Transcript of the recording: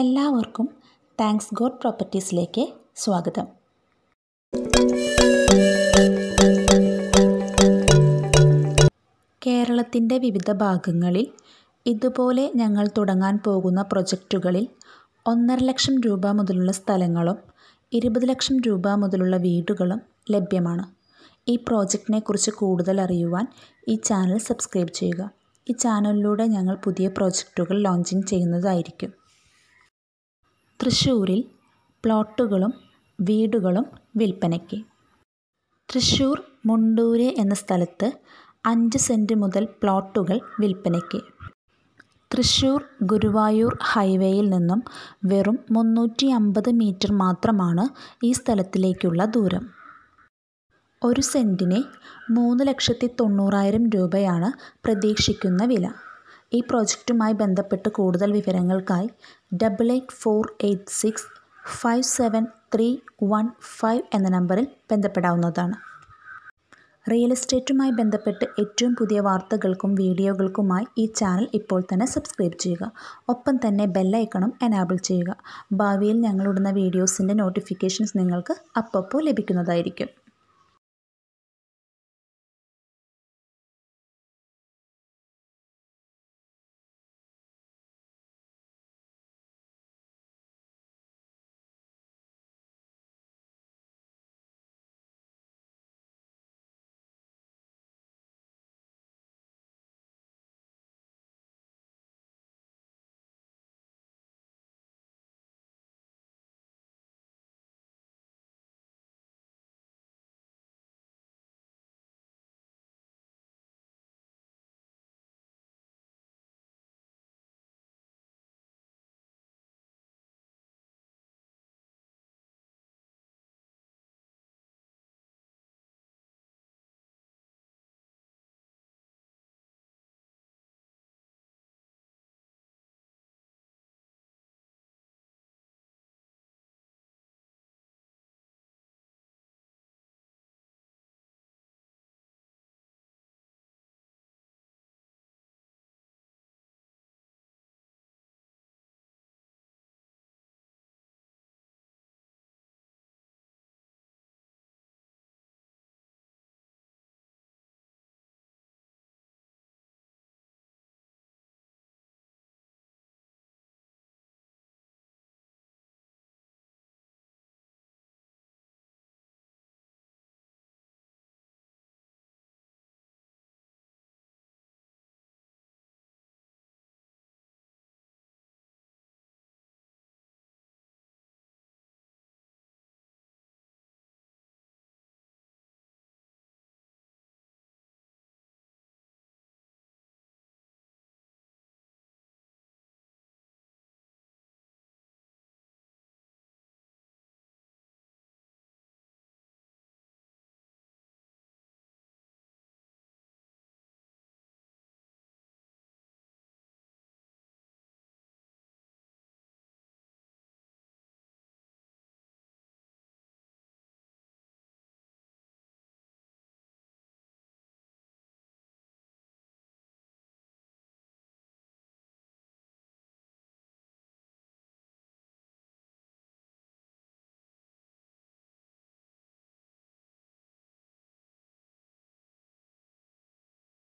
എല്ലാവർക്കും thanks God പ്രോപ്പർട്ടീസിലേക്ക് സ്വാഗതം കേരളത്തിൻ്റെ വിവിധ ഭാഗങ്ങളിൽ ഇതുപോലെ ഞങ്ങൾ തുടങ്ങാൻ പോകുന്ന പ്രൊജക്റ്റുകളിൽ ഒന്നര ലക്ഷം രൂപ മുതലുള്ള സ്ഥലങ്ങളും ഇരുപത് ലക്ഷം രൂപ മുതലുള്ള വീടുകളും ലഭ്യമാണ് ഈ പ്രോജക്റ്റിനെക്കുറിച്ച് കൂടുതൽ അറിയുവാൻ ഈ ചാനൽ സബ്സ്ക്രൈബ് ചെയ്യുക ഈ ചാനലിലൂടെ ഞങ്ങൾ പുതിയ പ്രോജക്റ്റുകൾ ലോഞ്ചിങ് ചെയ്യുന്നതായിരിക്കും തൃശ്ശൂരിൽ പ്ലോട്ടുകളും വീടുകളും വിൽപ്പനയ്ക്ക് തൃശ്ശൂർ മുണ്ടൂര് എന്ന സ്ഥലത്ത് അഞ്ച് സെൻറ്റ് മുതൽ പ്ലോട്ടുകൾ വിൽപ്പനയ്ക്ക് തൃശ്ശൂർ ഗുരുവായൂർ ഹൈവേയിൽ നിന്നും വെറും മുന്നൂറ്റി അമ്പത് മീറ്റർ മാത്രമാണ് ഈ സ്ഥലത്തിലേക്കുള്ള ദൂരം ഒരു സെൻറ്റിന് മൂന്ന് ലക്ഷത്തി തൊണ്ണൂറായിരം രൂപയാണ് പ്രതീക്ഷിക്കുന്ന വില ഈ പ്രോജക്റ്റുമായി ബന്ധപ്പെട്ട് കൂടുതൽ വിവരങ്ങൾക്കായി double eight four eight six five seven three one five എന്ന നമ്പറിൽ ബന്ധപ്പെടാവുന്നതാണ് റിയൽ എസ്റ്റേറ്റുമായി ബന്ധപ്പെട്ട് ഏറ്റവും പുതിയ വാർത്തകൾക്കും വീഡിയോകൾക്കുമായി ഈ ചാനൽ ഇപ്പോൾ തന്നെ സബ്സ്ക്രൈബ് ചെയ്യുക ഒപ്പം തന്നെ ബെല്ലൈക്കണം എനാബിൾ ചെയ്യുക ഭാവിയിൽ ഞങ്ങളിടുന്ന വീഡിയോസിൻ്റെ നോട്ടിഫിക്കേഷൻസ് നിങ്ങൾക്ക് അപ്പോൾ ലഭിക്കുന്നതായിരിക്കും